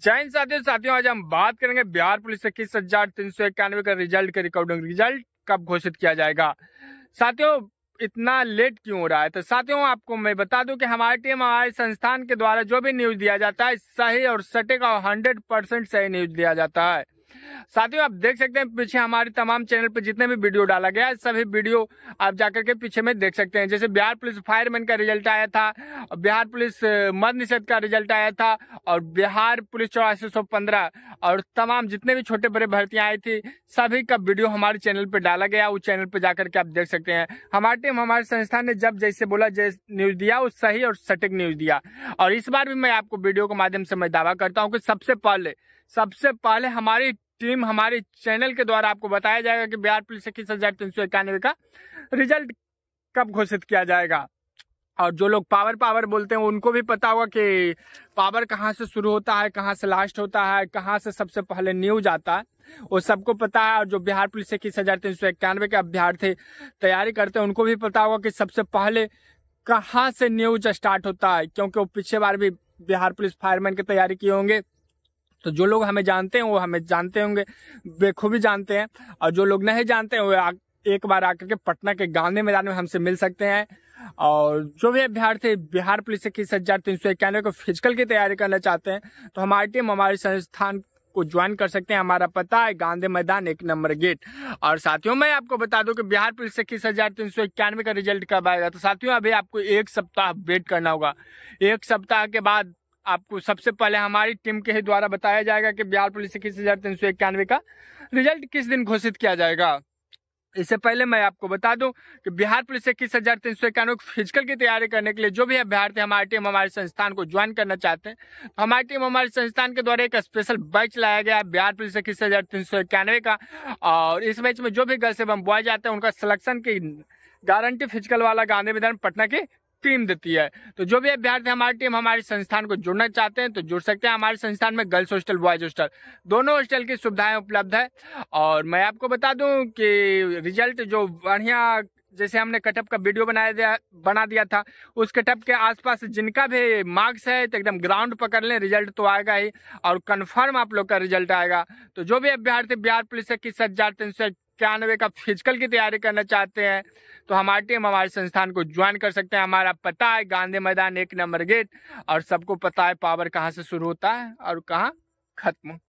जैन साथियों साथियों आज हम बात करेंगे बिहार पुलिस इक्कीस हजार तीन सौ इक्यानवे का रिजल्ट के रिकॉर्डिंग रिजल्ट कब घोषित किया जाएगा साथियों इतना लेट क्यों हो रहा है तो साथियों आपको मैं बता दूं कि हमारी टीम हमारे संस्थान के द्वारा जो भी न्यूज दिया जाता है सही और सटे और हंड्रेड परसेंट सही न्यूज दिया जाता है साथियों आप देख सकते हैं पीछे हमारे तमाम चैनल पर जितने भी वीडियो डाला गया है सभी वीडियो आप जाकर के पीछे में देख सकते हैं जैसे बिहार पुलिस फायरमैन का रिजल्ट आया था बिहार पुलिस मद निषेध का रिजल्ट आया था और बिहार पुलिस चौरासी सौ पंद्रह और तमाम जितने भी छोटे बड़े भर्तियां आई थी सभी का वीडियो हमारे चैनल पर डाला गया उस चैनल पर जाकर के आप देख सकते हैं हमारी टीम हमारे संस्थान ने जब जैसे बोला जैसे न्यूज दिया वो सही और सटीक न्यूज दिया और इस बार भी मैं आपको वीडियो के माध्यम से मैं दावा करता हूँ कि सबसे पहले सबसे पहले हमारी टीम हमारे चैनल के द्वारा आपको बताया जाएगा कि बिहार पुलिस इक्कीस हजार तीन सौ इक्यानवे का रिजल्ट कब घोषित किया जाएगा और जो लोग पावर पावर बोलते हैं उनको भी पता होगा कि पावर कहाँ से शुरू होता है कहाँ से लास्ट होता है कहाँ से सबसे पहले न्यूज आता है वो सबको पता है और जो बिहार पुलिस इक्कीस हजार तीन सौ इक्यानवे के अभ्यर्थी तैयारी करते हैं उनको भी पता होगा कि सबसे पहले कहाँ से न्यूज स्टार्ट होता है क्योंकि वो पिछले बार भी बिहार पुलिस फायरमैन की तैयारी किए होंगे तो जो लोग हमें जानते हैं वो हमें जानते होंगे बेखूबी जानते हैं और जो लोग नहीं जानते हैं वो एक बार आकर के पटना के गांधी मैदान में हमसे मिल सकते हैं और जो भी अभ्यर्थी बिहार पुलिस इक्कीस हजार तीन सौ इक्यानवे को फिजिकल की तैयारी करना चाहते हैं तो हमारी टीम हमारे संस्थान को ज्वाइन कर सकते हैं हमारा पता है गांधी मैदान एक नंबर गेट और साथियों मैं आपको बता दूं कि बिहार पुलिस इक्कीस हजार तीन सौ इक्यानवे का रिजल्ट कब आएगा तो साथियों अभी आपको एक सप्ताह वेट करना होगा एक सप्ताह के बाद आपको सबसे पहले हमारी टीम के ही द्वारा बताया जाएगा कि बिहार पुलिस इक्कीस हजार तीन सौ इक्यानवे का रिजल्ट किस दिन घोषित किया जाएगा इससे पहले मैं आपको बता दूं कि बिहार पुलिस इक्कीस हजार तीन सौ इक्यानवे फिजिकल की तैयारी करने के लिए जो भी अभ्यर्थी हमारी टीम हमारे संस्थान को ज्वाइन करना चाहते हैं तो हमारी टीम हमारे संस्थान के द्वारा एक स्पेशल बैच लाया गया है बिहार पुलिस इक्कीस हजार तीन सौ इक्यानवे का और इस बैच में जो भी गर्ल्स एवं बॉयज आते हैं उनका सिलेक्शन की गारंटी फिजिकल वाला गांधी विधान पटना के टीम देती है तो जो भी अभ्यार्थी हमारी टीम हमारे संस्थान को जुड़ना चाहते हैं तो जुड़ सकते हैं हमारे संस्थान में गर्ल्स हॉस्टल बॉयज हॉस्टल दोनों हॉस्टल की सुविधाएं उपलब्ध है और मैं आपको बता दूं कि रिजल्ट जो बढ़िया जैसे हमने कटअप का वीडियो बनाया दिया बना दिया था उस कटअप के आसपास जिनका भी मार्क्स है तो एकदम ग्राउंड पकड़ लें रिजल्ट तो आएगा ही और कंफर्म आप लोग का रिजल्ट आएगा तो जो भी अभ्यर्थी बिहार पुलिस किस हजार तीन सौ इक्यानवे का फिजिकल की तैयारी करना चाहते हैं तो हमारी टीम हमारे संस्थान को ज्वाइन कर सकते हैं हमारा पता है गांधी मैदान एक नंबर गेट और सबको पता है पावर कहाँ से शुरू होता है और कहाँ खत्म